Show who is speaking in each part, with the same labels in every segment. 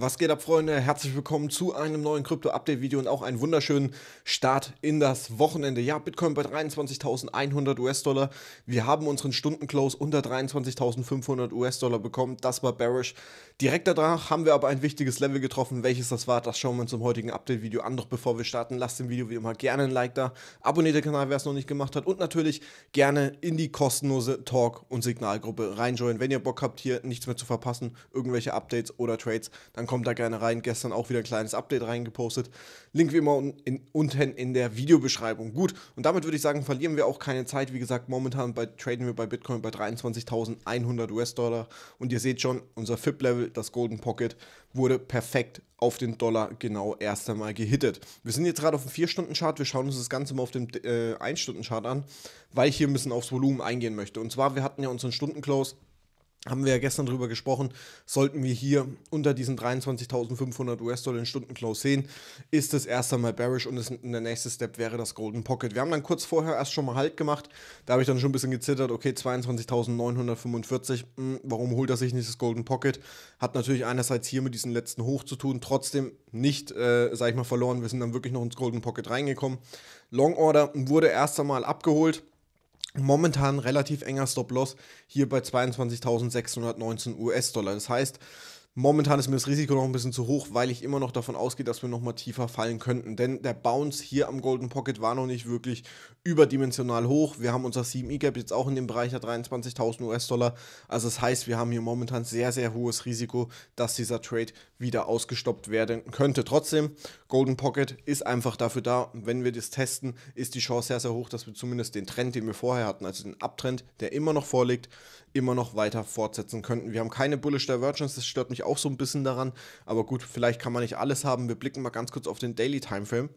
Speaker 1: Was geht ab, Freunde? Herzlich willkommen zu einem neuen Krypto-Update-Video und auch einen wunderschönen Start in das Wochenende. Ja, Bitcoin bei 23.100 US-Dollar. Wir haben unseren Stundenclose unter 23.500 US-Dollar bekommen. Das war bearish. Direkt danach haben wir aber ein wichtiges Level getroffen. Welches das war, das schauen wir uns im heutigen Update-Video an. Doch bevor wir starten, lasst dem Video wie immer gerne ein Like da. Abonniert den Kanal, wer es noch nicht gemacht hat. Und natürlich gerne in die kostenlose Talk- und Signalgruppe reinjoinen. Wenn ihr Bock habt, hier nichts mehr zu verpassen, irgendwelche Updates oder Trades, dann kommt da gerne rein. Gestern auch wieder ein kleines Update reingepostet. Link wie immer in, unten in der Videobeschreibung. Gut, und damit würde ich sagen, verlieren wir auch keine Zeit. Wie gesagt, momentan bei, traden wir bei Bitcoin bei 23.100 US-Dollar. Und ihr seht schon, unser FIP-Level, das Golden Pocket, wurde perfekt auf den Dollar genau erst einmal gehittet. Wir sind jetzt gerade auf dem 4-Stunden-Chart. Wir schauen uns das Ganze mal auf dem äh, 1-Stunden-Chart an, weil ich hier ein bisschen aufs Volumen eingehen möchte. Und zwar, wir hatten ja unseren Stunden-Close haben wir ja gestern drüber gesprochen, sollten wir hier unter diesen 23.500 US-Dollar in Stundenklaus genau sehen, ist das erst einmal bearish und das, der nächste Step wäre das Golden Pocket. Wir haben dann kurz vorher erst schon mal Halt gemacht, da habe ich dann schon ein bisschen gezittert, okay, 22.945, hm, warum holt er sich nicht das Golden Pocket? Hat natürlich einerseits hier mit diesem letzten Hoch zu tun, trotzdem nicht, äh, sag ich mal, verloren, wir sind dann wirklich noch ins Golden Pocket reingekommen. Long Order wurde erst einmal abgeholt, momentan relativ enger Stop-Loss hier bei 22.619 US-Dollar. Das heißt, Momentan ist mir das Risiko noch ein bisschen zu hoch, weil ich immer noch davon ausgehe, dass wir nochmal tiefer fallen könnten. Denn der Bounce hier am Golden Pocket war noch nicht wirklich überdimensional hoch. Wir haben unser 7E-Gap e jetzt auch in dem Bereich der 23.000 US-Dollar. Also das heißt, wir haben hier momentan sehr, sehr hohes Risiko, dass dieser Trade wieder ausgestoppt werden könnte. Trotzdem, Golden Pocket ist einfach dafür da. Wenn wir das testen, ist die Chance sehr, sehr hoch, dass wir zumindest den Trend, den wir vorher hatten, also den Abtrend, der immer noch vorliegt, immer noch weiter fortsetzen könnten. Wir haben keine Bullish Divergence, das stört mich auch auch so ein bisschen daran. Aber gut, vielleicht kann man nicht alles haben. Wir blicken mal ganz kurz auf den Daily Timeframe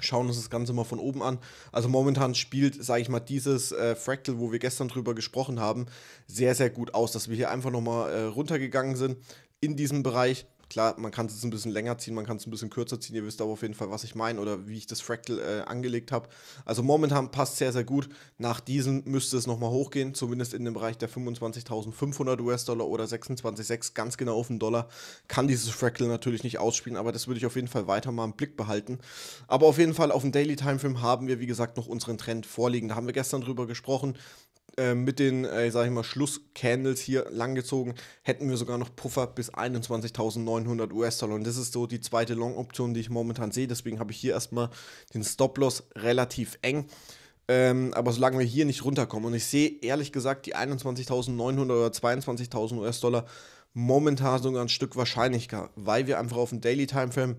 Speaker 1: schauen uns das Ganze mal von oben an. Also momentan spielt, sage ich mal, dieses äh, Fractal, wo wir gestern drüber gesprochen haben, sehr, sehr gut aus, dass wir hier einfach nochmal äh, runtergegangen sind in diesem Bereich. Klar, man kann es ein bisschen länger ziehen, man kann es ein bisschen kürzer ziehen. Ihr wisst aber auf jeden Fall, was ich meine oder wie ich das Fractal äh, angelegt habe. Also momentan passt sehr, sehr gut. Nach diesem müsste es nochmal hochgehen, zumindest in dem Bereich der 25.500 US-Dollar oder 26,6, ganz genau auf den Dollar. Kann dieses Fractal natürlich nicht ausspielen, aber das würde ich auf jeden Fall weiter mal im Blick behalten. Aber auf jeden Fall auf dem Daily Timeframe haben wir, wie gesagt, noch unseren Trend vorliegen. Da haben wir gestern drüber gesprochen. Ähm, mit den, äh, sag ich mal, Schlusscandles hier langgezogen, hätten wir sogar noch Puffer bis 21.900 US-Dollar. Und das ist so die zweite Long-Option, die ich momentan sehe. Deswegen habe ich hier erstmal den Stop-Loss relativ eng. Ähm, aber solange wir hier nicht runterkommen, und ich sehe ehrlich gesagt die 21.900 oder 22.000 US-Dollar momentan sogar ein Stück wahrscheinlicher, weil wir einfach auf dem Daily Timeframe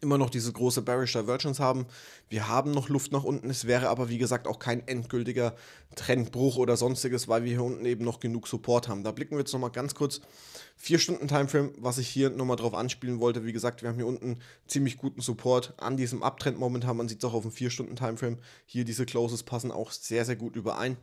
Speaker 1: immer noch diese große Bearish Divergence haben. Wir haben noch Luft nach unten. Es wäre aber, wie gesagt, auch kein endgültiger Trendbruch oder sonstiges, weil wir hier unten eben noch genug Support haben. Da blicken wir jetzt nochmal ganz kurz. vier Stunden Timeframe, was ich hier nochmal drauf anspielen wollte. Wie gesagt, wir haben hier unten ziemlich guten Support an diesem Abtrend momentan. Man sieht es auch auf dem vier Stunden Timeframe. Hier diese Closes passen auch sehr, sehr gut überein.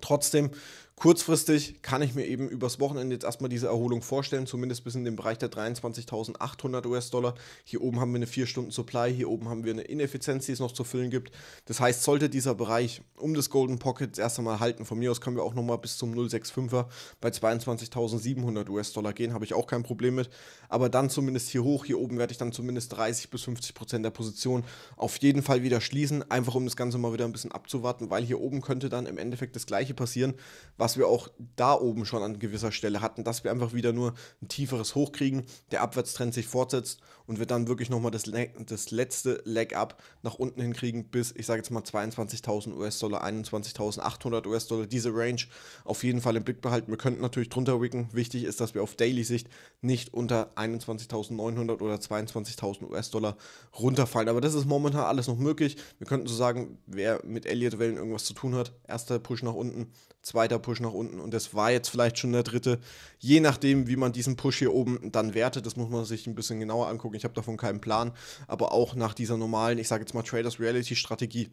Speaker 1: Trotzdem Kurzfristig kann ich mir eben übers Wochenende jetzt erstmal diese Erholung vorstellen, zumindest bis in den Bereich der 23.800 US-Dollar. Hier oben haben wir eine 4-Stunden-Supply, hier oben haben wir eine Ineffizienz, die es noch zu füllen gibt. Das heißt, sollte dieser Bereich um das Golden Pocket erst einmal halten, von mir aus können wir auch nochmal bis zum 0,65er bei 22.700 US-Dollar gehen, habe ich auch kein Problem mit. Aber dann zumindest hier hoch, hier oben werde ich dann zumindest 30 bis 50 Prozent der Position auf jeden Fall wieder schließen, einfach um das Ganze mal wieder ein bisschen abzuwarten, weil hier oben könnte dann im Endeffekt das Gleiche passieren, was was wir auch da oben schon an gewisser Stelle hatten, dass wir einfach wieder nur ein tieferes Hoch kriegen, der Abwärtstrend sich fortsetzt und wir dann wirklich nochmal das, Le das letzte Leg-Up nach unten hinkriegen bis, ich sage jetzt mal 22.000 US-Dollar, 21.800 US-Dollar, diese Range auf jeden Fall im Blick behalten. Wir könnten natürlich drunter wicken. Wichtig ist, dass wir auf Daily-Sicht nicht unter 21.900 oder 22.000 US-Dollar runterfallen. Aber das ist momentan alles noch möglich. Wir könnten so sagen, wer mit Elliott-Wellen irgendwas zu tun hat, erster Push nach unten, zweiter Push Push nach unten und das war jetzt vielleicht schon der dritte. Je nachdem, wie man diesen Push hier oben dann wertet, das muss man sich ein bisschen genauer angucken. Ich habe davon keinen Plan, aber auch nach dieser normalen, ich sage jetzt mal Traders Reality Strategie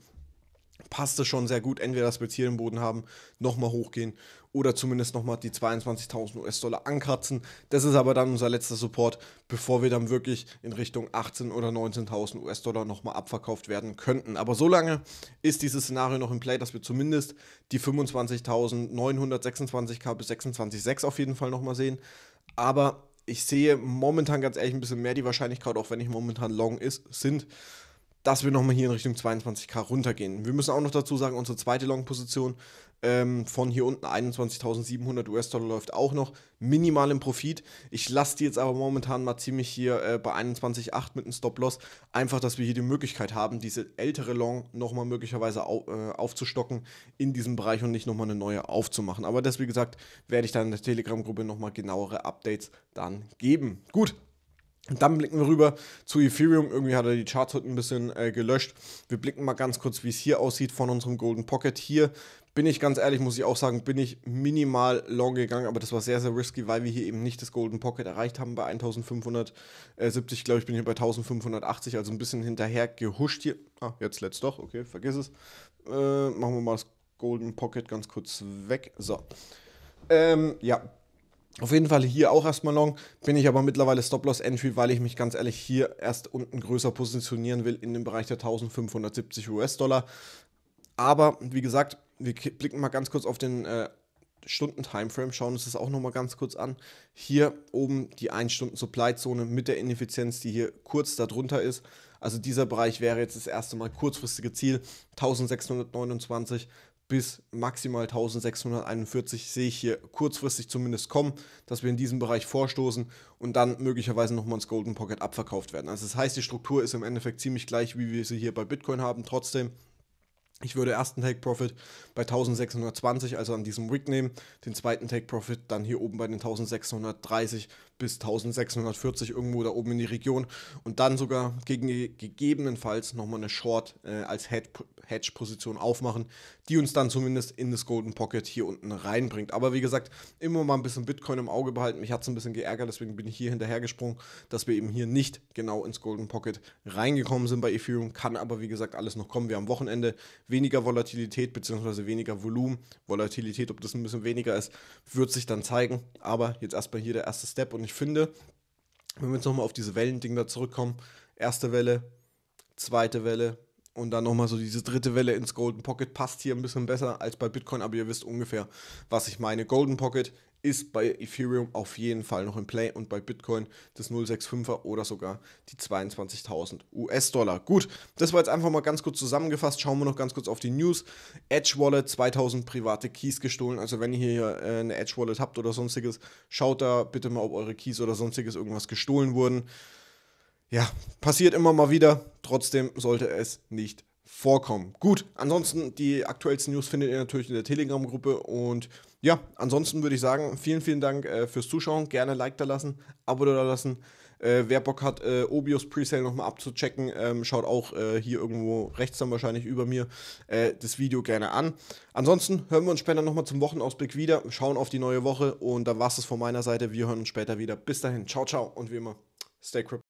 Speaker 1: passt es schon sehr gut, entweder dass wir jetzt hier den Boden haben, nochmal hochgehen oder zumindest nochmal die 22.000 US-Dollar ankratzen. Das ist aber dann unser letzter Support, bevor wir dann wirklich in Richtung 18.000 oder 19.000 US-Dollar nochmal abverkauft werden könnten. Aber solange ist dieses Szenario noch im Play, dass wir zumindest die 25.926k bis 26.6 auf jeden Fall nochmal sehen. Aber ich sehe momentan ganz ehrlich ein bisschen mehr die Wahrscheinlichkeit, auch wenn ich momentan long ist, sind dass wir nochmal hier in Richtung 22k runtergehen. Wir müssen auch noch dazu sagen, unsere zweite Long-Position ähm, von hier unten 21.700 US-Dollar läuft auch noch. Minimal im Profit. Ich lasse die jetzt aber momentan mal ziemlich hier äh, bei 21,8 mit einem Stop-Loss. Einfach, dass wir hier die Möglichkeit haben, diese ältere Long nochmal möglicherweise au äh, aufzustocken in diesem Bereich und nicht nochmal eine neue aufzumachen. Aber das, wie gesagt, werde ich dann in der Telegram-Gruppe nochmal genauere Updates dann geben. Gut, und dann blicken wir rüber zu Ethereum. Irgendwie hat er die Charts heute ein bisschen äh, gelöscht. Wir blicken mal ganz kurz, wie es hier aussieht von unserem Golden Pocket. Hier bin ich ganz ehrlich, muss ich auch sagen, bin ich minimal long gegangen, aber das war sehr, sehr risky, weil wir hier eben nicht das Golden Pocket erreicht haben. Bei 1570, glaube ich, bin ich bei 1580, also ein bisschen hinterher gehuscht hier. Ah, jetzt letzt doch, okay, vergiss es. Äh, machen wir mal das Golden Pocket ganz kurz weg. So. Ähm, ja, auf jeden Fall hier auch erstmal long, bin ich aber mittlerweile Stop-Loss-Entry, weil ich mich ganz ehrlich hier erst unten größer positionieren will in dem Bereich der 1570 US-Dollar. Aber wie gesagt, wir blicken mal ganz kurz auf den äh, Stunden-Timeframe, schauen uns das auch nochmal ganz kurz an. Hier oben die 1-Stunden-Supply-Zone mit der Ineffizienz, die hier kurz darunter ist. Also dieser Bereich wäre jetzt das erste Mal kurzfristige Ziel 1629 bis maximal 1641 sehe ich hier kurzfristig zumindest kommen, dass wir in diesem Bereich vorstoßen und dann möglicherweise nochmal ins Golden Pocket abverkauft werden. Also das heißt, die Struktur ist im Endeffekt ziemlich gleich, wie wir sie hier bei Bitcoin haben. Trotzdem ich würde ersten Take Profit bei 1620, also an diesem Wick nehmen, den zweiten Take Profit dann hier oben bei den 1630 bis 1640 irgendwo da oben in die Region und dann sogar gegen gegebenenfalls nochmal eine Short äh, als Hedge-Position aufmachen, die uns dann zumindest in das Golden Pocket hier unten reinbringt. Aber wie gesagt, immer mal ein bisschen Bitcoin im Auge behalten. Mich hat es ein bisschen geärgert, deswegen bin ich hier hinterhergesprungen, dass wir eben hier nicht genau ins Golden Pocket reingekommen sind bei Ethereum. Kann aber wie gesagt alles noch kommen. Wir am Wochenende weniger Volatilität bzw. weniger Volumen. Volatilität, ob das ein bisschen weniger ist, wird sich dann zeigen. Aber jetzt erstmal hier der erste Step. Und ich finde, wenn wir jetzt nochmal auf diese Wellending da zurückkommen, erste Welle, zweite Welle und dann nochmal so diese dritte Welle ins Golden Pocket passt hier ein bisschen besser als bei Bitcoin, aber ihr wisst ungefähr, was ich meine. Golden Pocket ist bei Ethereum auf jeden Fall noch im Play und bei Bitcoin das 0,65er oder sogar die 22.000 US-Dollar. Gut, das war jetzt einfach mal ganz kurz zusammengefasst. Schauen wir noch ganz kurz auf die News. Edge Wallet, 2000 private Keys gestohlen. Also wenn ihr hier äh, eine Edge Wallet habt oder sonstiges, schaut da bitte mal, ob eure Keys oder sonstiges irgendwas gestohlen wurden. Ja, passiert immer mal wieder. Trotzdem sollte es nicht vorkommen. Gut, ansonsten die aktuellsten News findet ihr natürlich in der Telegram-Gruppe und ja, ansonsten würde ich sagen, vielen, vielen Dank äh, fürs Zuschauen. Gerne Like da lassen, Abo da lassen. Äh, wer Bock hat, äh, Obios Presale nochmal abzuchecken, ähm, schaut auch äh, hier irgendwo rechts dann wahrscheinlich über mir äh, das Video gerne an. Ansonsten hören wir uns später nochmal zum Wochenausblick wieder, schauen auf die neue Woche und dann war es von meiner Seite. Wir hören uns später wieder. Bis dahin, ciao, ciao und wie immer, stay crypto.